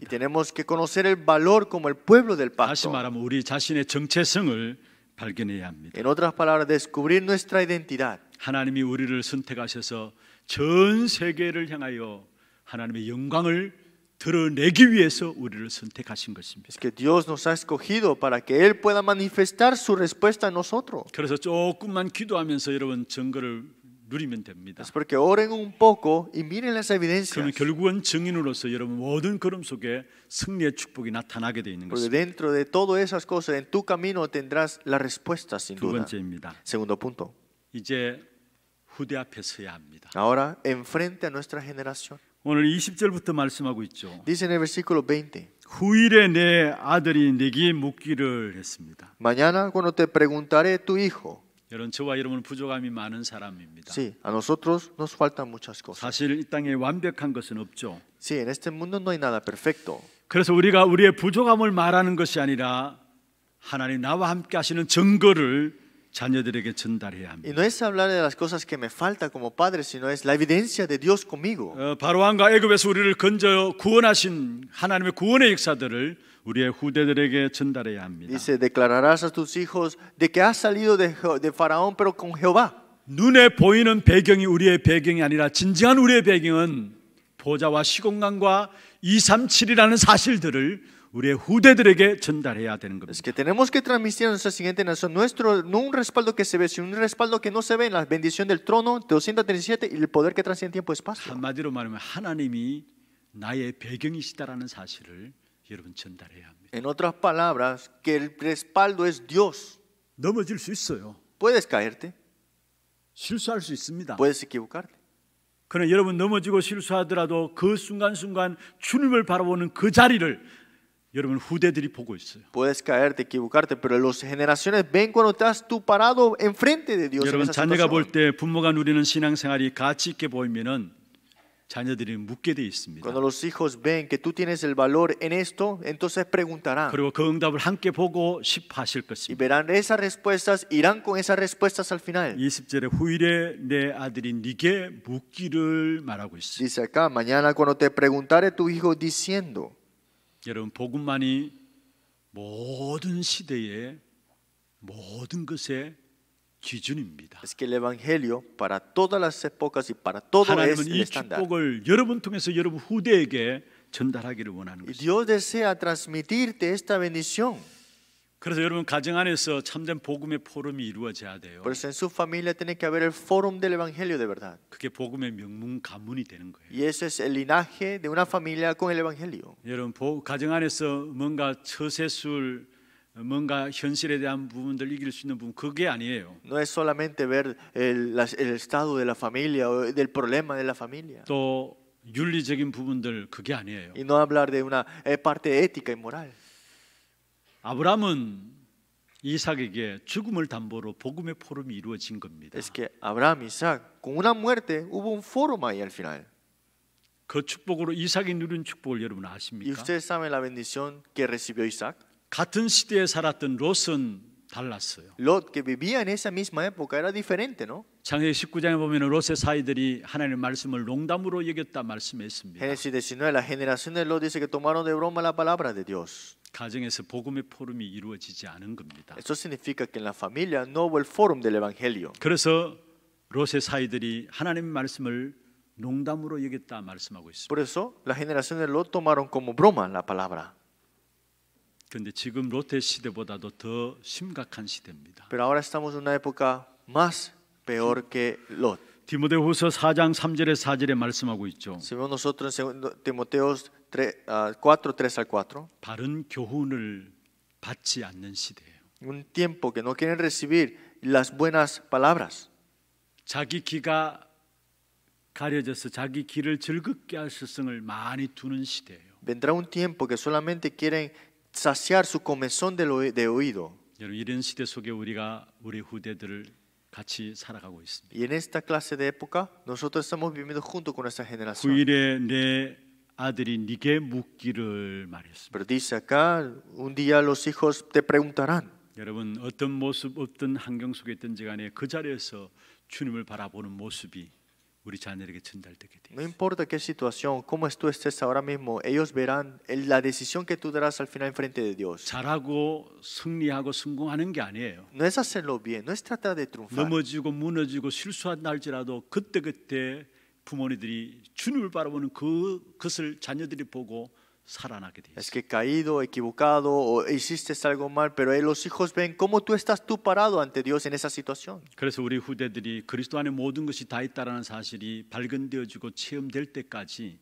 Y tenemos que conocer el valor como el pueblo del pacto. En otras palabras, descubrir nuestra identidad. 하나님이 우리를 선택하셔서 전 세계를 향하여 하나님의 영광을 드러내기 위해서 우리를 선택하신 것입니다. Es que Dios nos ha escogido para que él pueda manifestar su respuesta en nosotros. 그래서 조금만 기도하면서 여러분 증거를 누리면 됩니다. Es porque oren un poco y miren las evidencias. 그러면 결국은 증인으로서 여러분 모든 걸음 속에 승리의 축복이 나타나게 되어 있는 것입니다. Porque dentro de todas esas cosas en tu camino tendrás la respuesta sin duda. 두 번째입니다. Segundo punto. 이제 후대 앞에 서야 합니다. Ahora enfrente a nuestra generación. 오늘 20절부터 말씀하고 있죠. Dice en el versículo 20. 후일에 내 아들이 내게 묻기를 했습니다. Mañana cuando te preguntaré tu hijo. 여러분 저와 여러분 부족함이 많은 사람입니다. Sí, a nosotros nos faltan muchas cosas. 사실 이 땅에 완벽한 것은 없죠. Sí, en este mundo no hay nada perfecto. 그래서 우리가 우리의 부족함을 말하는 것이 아니라 하나님 나와 함께 하시는 증거를 자녀들에게 전달해야 합니다. Y no es hablar de las cosas que me falta como padre, sino es la evidencia de Dios conmigo. 어, 바로왕과 애굽에서 우리를 건져 구원하신 하나님의 구원의 역사들을 우리의 후대들에게 전달해야 합니다. Dice, declararás a tus hijos de que has salido de, de faraón pero con Jehová. 눈에 보이는 배경이 우리의 배경이 아니라 진정한 우리의 배경은 보좌와 시공간과 237이라는 사실들을 Es que tenemos que transmitir a nuestra siguiente nación nuestro no un respaldo que se ve, sino un respaldo que no se ve en la bendición del trono 237 y el poder que trasciende tiempo y espacio. En otras palabras, que el respaldo es Dios. 넘어질 수 있어요. Puedes caerte. 실수할 수 있습니다. Puedes equivocarte. 그러나 여러분 넘어지고 실수하더라도 그 순간순간 주님을 바라보는 그 자리를 Puedes caerte, equivocarte, pero las generaciones ven cuando estás tú parado enfrente de Dios. Cuando los hijos ven que tú tienes el valor en esto, entonces preguntarán. Y verán esas respuestas, irán con esas respuestas al final. Dice acá, mañana cuando te preguntare tu hijo diciendo 여러분 복음만이 모든 시대의 모든 것의 기준입니다. Es que el evangelio para todas las épocas y para todo es el estándar. 하나님은 이 축복을 여러분 통해서 여러분 후대에게 전달하기를 원하는 것입니다. Dios desea transmitirte esta bendición. 그래서 여러분 가정 안에서 참된 복음의 포럼이 이루어져야 돼요. Por eso en su familia tiene que haber el forum del evangelio de verdad. 그게 복음의 명문 가문이 되는 거예요. Y eso es el linaje de una familia con el evangelio. 여러분 가정 안에서 뭔가 처세술 뭔가 현실에 대한 부분들 이길 수 있는 부분 그게 아니에요. No es solamente ver el, el estado de la familia o del problema de la familia. 또 윤리적인 부분들 그게 아니에요. Y no hablar de una parte ética y moral. 아브라함은 이삭에게 죽음을 담보로 복음의 포럼이 이루어진 겁니다. Es que Abraham y Isaac con una muerte hubo un foro ahí al final. 그 축복으로 이삭이 누린 축복을 여러분 아십니까? ¿Y ustedes saben la bendición que recibió Isaac? 같은 시대에 살았던 롯은 달랐어요. Lot que vivía en esa misma época era diferente, ¿no? 창세기 19장에 보면 롯의 사이들이 하나님의 말씀을 농담으로 여겼다 말씀했습니다. Génesis 19 la generación de Lot dice que tomaron de broma la palabra de Dios. 가정에서 복음의 포럼이 이루어지지 않은 겁니다. Eso significa que en la familia no hubo el forum del evangelio. 그래서 롯의 사이들이 하나님의 말씀을 농담으로 여겼다 말씀하고 있습니다. Por eso la generación de Lot tomaron como broma la palabra. 근데 지금 롯의 시대보다도 더 심각한 시대입니다. Pero ahora estamos en una época más peor que Lot. 디모데후서 4장 3절에 4절에 말씀하고 있죠. Si nosotros en Timoteo 4, 3 al 4. 바른 교훈을 받지 않는 시대예요. Un tiempo que no quieren recibir las buenas palabras. 자기 귀가 가려져서 자기 귀를 즐겁게 할 수성을 많이 두는 시대예요. Vendrá un tiempo que solamente quieren saciar su comezón de oído. 여러분 이런 시대 속에 우리가 우리 후대들을 같이 살아가고 있습니다. Y en esta clase de época nosotros estamos viviendo junto con esa generación. 후일에 내 아들이 네게 묻기를 말했습니다. Pero dice acá, un día los hijos te preguntarán. 여러분 어떤 모습 어떤 환경 속에 있든지 간에 그 자리에서 주님을 바라보는 모습이 우리 자녀에게 전달되게 돼. No importa qué situación, cómo tú estés ahora mismo, ellos verán la decisión que tú darás al final frente de Dios. 잘하고 승리하고 성공하는 게 아니에요. No es hacerlo bien, no es tratar de triunfar. 넘어지고 무너지고 실수한다 할지라도 그때 그때 부모님들이 주님을 바라보는 그 것을 자녀들이 보고 살아나게 돼. Es que caído, equivocado o hiciste algo mal, pero los hijos ven cómo tú estás tú parado ante Dios en esa situación. 그래서 우리 후대들이 그리스도 안에 모든 것이 다 있다라는 사실이 발견되어지고 체험될 때까지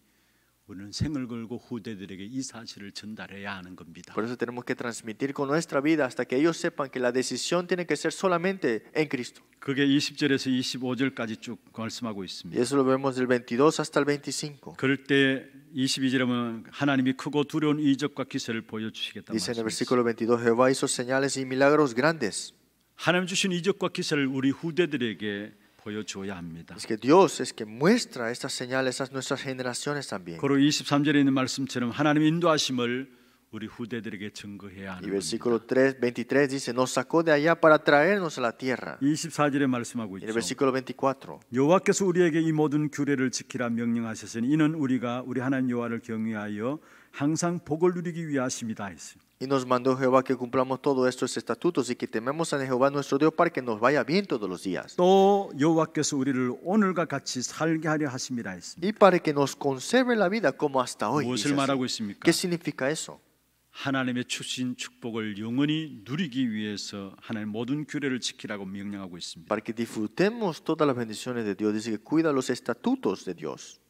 우리는 생을 걸고 후대들에게 이 사실을 전달해야 하는 겁니다. Por eso tenemos que transmitir con nuestra vida hasta que ellos sepan que la decisión tiene que ser solamente en Cristo. 그게 20절에서 25절까지 쭉 말씀하고 있습니다. Y eso lo vemos del 22 hasta el 25. 그럴 때 22절에 보면 하나님이 크고 두려운 이적과 기세를 보여 주시겠다 Dice en el versículo 22 Jehová hizo señales y milagros grandes. 하나님 주신 이적과 기세를 우리 후대들에게 보여주어야 합니다. Es que Dios es que muestra estas señales a nuestras generaciones también. 고로 23절에 있는 말씀처럼 하나님 인도하심을 우리 후대들에게 증거해야 하는 versículo 3, 23 dice nos sacó de allá para traernos a la tierra. 24절에 말씀하고 있죠. versículo 24. 여호와께서 우리에게 이 모든 규례를 지키라 명령하셨으니 이는 우리가 우리 하나님 여호와를 경외하여 항상 복을 누리기 위하심이다 했습니다. Y nos mandó Jehová que cumplamos todos estos estatutos y que tememos a Jehová nuestro Dios para que nos vaya bien todos los días. Y para que nos conserve la vida como hasta hoy. ¿Qué significa eso? Para que disfrutemos todas las bendiciones de Dios, dice que cuida los estatutos de Dios.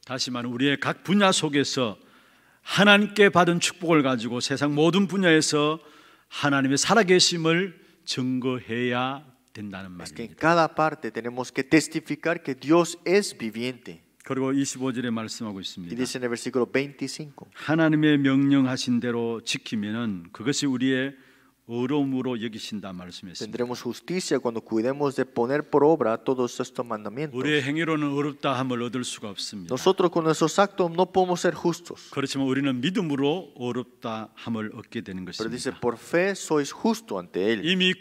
하나님께 받은 축복을 가지고 세상 모든 분야에서 하나님의 살아계심을 증거해야 된다는 말입니다. 그리고 25절에 말씀하고 있습니다. 하나님의 명령하신 대로 지키면은 그것이 우리의 Tendremos justicia cuando cuidemos de poner por obra todos estos mandamientos. Nosotros con nuestros actos no podemos ser justos. Pero dice, por fe sois justo ante Él. Y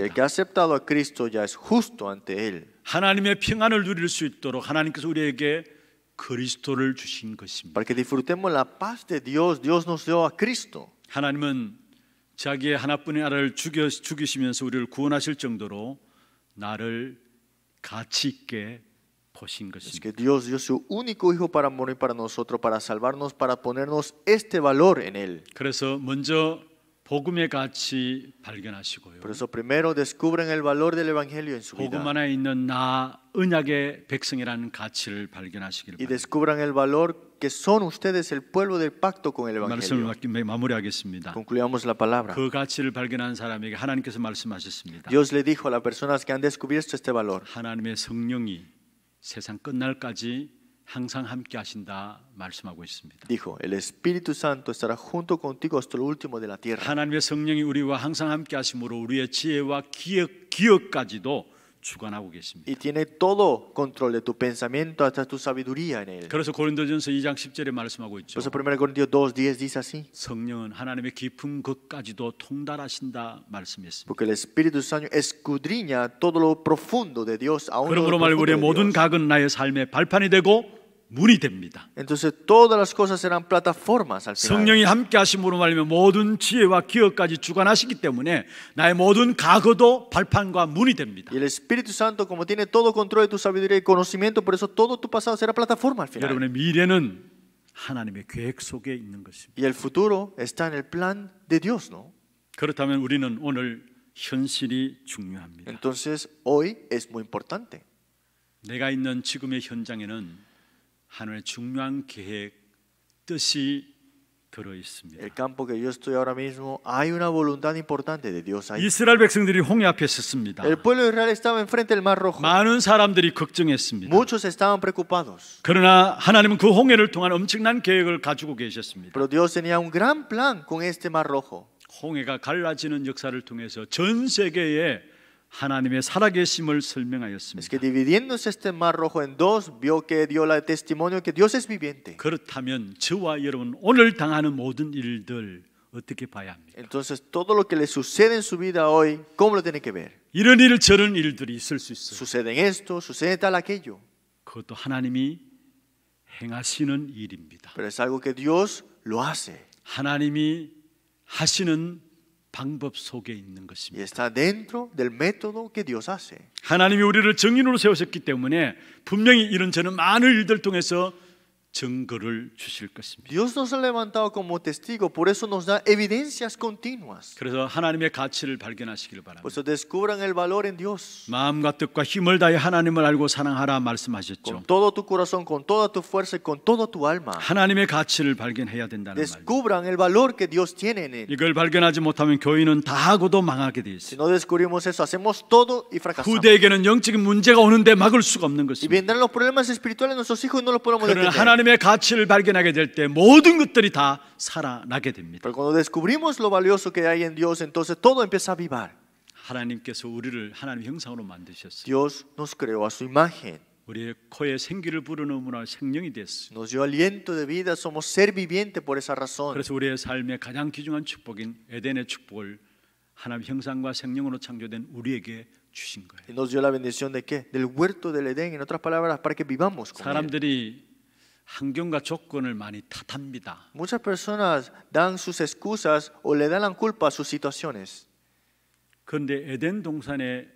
el que ha aceptado a Cristo ya es justo ante Él. 하나님의 평안을 누릴 수 있도록 하나님께서 우리에게 그리스도를 주신 것입니다. Para que disfrutemos la paz de Dios, Dios nos dio a Cristo. 하나님은 자기의 하나뿐인 아를 죽여 죽이시면서 우리를 구원하실 정도로 나를 가치 있게 보신 것입니다. Es que Dios dio su único hijo para morir para nosotros, para salvarnos, para ponernos este valor en él. 그래서 먼저 복음의 가치 발견하시고요. Por eso primero descubren el valor del evangelio en su vida. 복음 안에 있는 나 언약의 백성이라는 가치를 발견하시기를 바랍니다. Y descubran el valor que son ustedes el pueblo del pacto con el evangelio. 말씀을 마무리하겠습니다. Concluyamos la palabra. 그 가치를 발견한 사람에게 하나님께서 말씀하셨습니다. Dios le dijo a las personas que han descubierto este valor. 하나님의 성령이 세상 끝날까지 항상 함께 하신다 말씀하고 있습니다. Dijo, el Espíritu Santo estará junto contigo hasta lo último de la tierra. 하나님의 성령이 우리와 항상 함께 하심으로 우리의 지혜와 기억 기억까지도 주관하고 계십니다. Y tiene todo control de tu pensamiento hasta tu sabiduría en él. 그래서 고린도전서 2장 10절에 말씀하고 있죠. Por eso 1 Corintios 2:10 dice así. 성령은 하나님의 깊은 것까지도 통달하신다 말씀했습니다. Porque el Espíritu Santo escudriña todo lo profundo de Dios aún. 그러므로 말 우리의 모든 각은 나의 삶의 발판이 되고 물이 됩니다. Entonces todas las cosas serán plataformas al final. 성령이 함께 하심으로 말미암아 모든 지혜와 기억까지 주관하시기 때문에 나의 모든 과거도 발판과 문이 됩니다. Y el Espíritu Santo como tiene todo control de tu sabiduría y conocimiento, por eso todo tu pasado será plataforma al final. 여러분의 미래는 하나님의 계획 속에 있는 것입니다. Y el futuro está en el plan de Dios, ¿no? 그렇다면 우리는 오늘 현실이 중요합니다. Entonces hoy es muy importante. 내가 있는 지금의 현장에는 하나님의 중요한 계획 뜻이 들어 있습니다. El campo que yo estoy ahora mismo hay una voluntad importante de Dios ahí. 이스라엘 백성들이 홍해 앞에 섰습니다. El pueblo de Israel estaba enfrente del Mar Rojo. 많은 사람들이 걱정했습니다. Muchos estaban preocupados. 그러나 하나님은 그 홍해를 통한 엄청난 계획을 가지고 계셨습니다. Pero Dios tenía un gran plan con este Mar Rojo. 홍해가 갈라지는 역사를 통해서 전 세계에 하나님의 살아계심을 설명하였습니다. Es que dividiéndose este mar rojo en dos, vio que dio la testimonio que Dios es viviente. 그렇다면 저와 여러분 오늘 당하는 모든 일들 어떻게 봐야 합니까? Entonces todo lo que le sucede en su vida hoy, ¿cómo lo tiene que ver? 이런 일 저런 일들이 있을 수 있어요. Suceden esto, sucede tal aquello. 그것도 하나님이 행하시는 일입니다. Pero es algo que Dios lo hace. 하나님이 하시는 방법 속에 있는 것입니다. Está dentro del método que Dios hace. 하나님이 우리를 정인으로 세우셨기 때문에 분명히 이런 저는 많은 일들 통해서 증거를 주실 것입니다. Dios nos ha levantado como testigo, por eso nos da evidencias continuas. 그래서 하나님의 가치를 발견하시길 바랍니다. Por eso descubran el valor en Dios. 마음과 뜻과 힘을 다해 하나님을 알고 사랑하라 말씀하셨죠. Con todo tu corazón, con toda tu fuerza, con toda tu alma. 하나님의 가치를 발견해야 된다는 말. Descubran el valor que Dios tiene en él. 이걸 발견하지 못하면 교인은 다 하고도 망하게 돼 있어요. Si no descubrimos eso, hacemos todo y fracasamos. 후대에게는 영적인 문제가 오는데 막을 수가 없는 것입니다. Y vendrán los problemas espirituales a nuestros hijos y no los podemos detener. 하나님의 가치를 발견하게 될 때 모든 것들이 다 살아나게 됩니다. Pero cuando descubrimos lo valioso que hay en Dios, entonces todo empieza a vivar. 하나님께서 우리를 하나님 형상으로 만드셨어요. Dios nos creó a su imagen. 우리의 코에 생기를 불어넣으므로 생명이 됐어요. Nos dio aliento de vida, somos ser viviente por esa razón. 그래서 우리의 삶의 가장 귀중한 축복인 에덴의 축복을 하나님 형상과 생명으로 창조된 우리에게 주신 거예요. Nos dio la bendición de qué? Del huerto del Edén, en otras palabras, para que vivamos con él. 사람들이 환경과 조건을 많이 탓합니다. Muchas personas dan sus excusas o le dan la culpa a sus situaciones. 그런데 에덴 동산에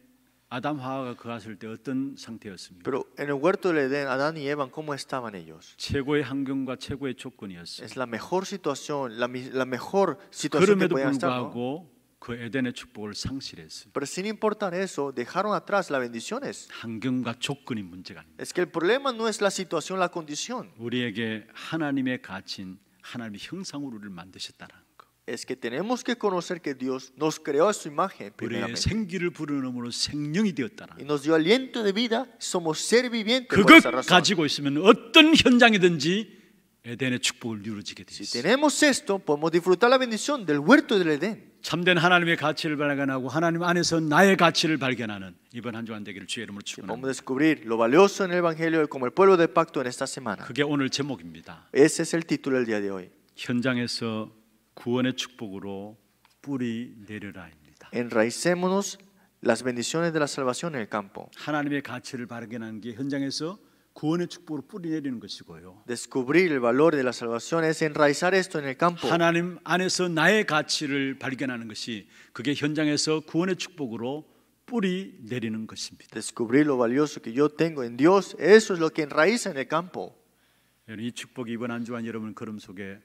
아담 하와가 거했을 때 어떤 상태였습니까? Pero en el huerto del Edén Adán y Eva cómo estaban ellos? 최고의 환경과 최고의 조건이었어요. Es la mejor situación, la, la mejor situación que podían estar. 그럼에도 불구하고 그 에덴의 축복을 상실했어요. Pero sin importar eso, dejaron atrás las bendiciones. 환경과 조건이 문제가 아닙니다. Es que el problema no es la situación, la condición. 우리에게 하나님의 가치인 하나님의 형상으로 우리를 만드셨다는 거. Es que tenemos que conocer que Dios nos creó a su imagen 우리의 primeramente 생기를 부르음으로 생명이 되었다는 y 거. nos dio aliento de vida. Somos ser viviente por esa 그것 razón. 가지고 있으면 어떤 현장이든지 에덴의 축복을 누리게 돼 Si 있어요. tenemos esto, podemos disfrutar la bendición del huerto del Edén. 참된 하나님의 가치를 발견하고 하나님 안에서 나의 가치를 발견하는 이번 한 주간 되기를 주의 이름으로 축원합니다. Vamos descubrir lo valioso en el evangelio como el pueblo de pacto en esta semana. 그게 오늘 제목입니다. Ese es el título del día de hoy. 현장에서 구원의 축복으로 뿌리 내려라입니다. Enraicémonos las bendiciones de la salvación en el campo. 하나님의 가치를 발견하는 게 현장에서 구원의 축복으로 뿌리내리는 것이고요. Descubrir el valor de la salvación es enraizar esto en el campo. 하나님 안에서 나의 가치를 발견하는 것이 그게 현장에서 구원의 축복으로 뿌리 내리는 것입니다. Descubrir lo valioso que yo tengo en Dios, eso es lo que enraiza en el campo. 이 축복이 이번 한 주간 여러분 걸음 속에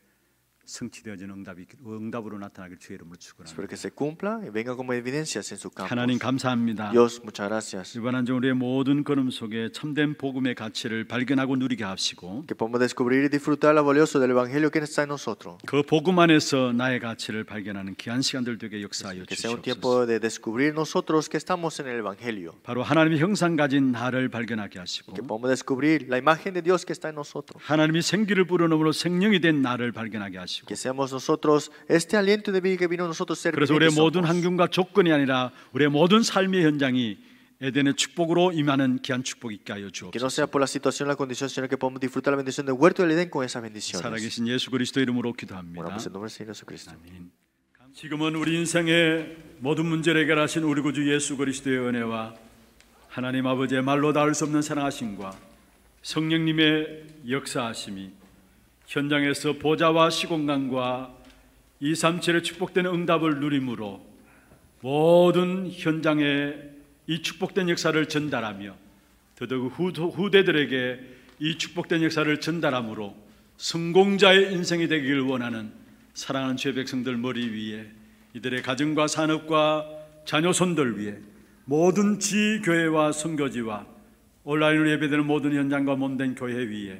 성취되어지는 응답이 응답으로 나타나길 주의 이름으로 축원합니다. Espero que se cumpla y venga como evidencias en su campo. 하나님 감사합니다. Dios muchas gracias. 이번 한주 우리의 모든 걸음 속에 참된 복음의 가치를 발견하고 누리게 하시고 Que podamos descubrir y disfrutar lo valioso del evangelio que está en nosotros. 그 복음 안에서 나의 가치를 발견하는 귀한 시간들 되게 역사하여 주시옵소서. Que sea un tiempo de descubrir nosotros que estamos en el evangelio. 바로 하나님의 형상 가진 나를 발견하게 하시고 Que podamos descubrir la imagen de Dios que está en nosotros. 하나님이 생기를 불어넣음으로 생명이 된 나를 발견하게 하시고 계시고. 그래서 우리의 모든 환경과 조건이 아니라 우리의 모든 삶의 현장이 에덴의 축복으로 임하는 귀한 축복이 있게 하여 주옵소서. 살아계신 예수 그리스도 이름으로 기도합니다. 아멘. 지금은 우리 인생의 모든 문제를 해결하신 우리 구주 예수 그리스도의 은혜와 하나님 아버지의 말로 닿을 수 없는 사랑하심과 성령님의 역사하심이 현장에서 보좌와 시공간과 237의 축복된 응답을 누림으로 모든 현장에 이 축복된 역사를 전달하며 더더욱 후대들에게 이 축복된 역사를 전달함으로 성공자의 인생이 되기를 원하는 사랑하는 주 백성들 머리 위에 이들의 가정과 산업과 자녀손들 위에 모든 지교회와 선교지와 온라인으로 예배되는 모든 현장과 몸된 교회 위에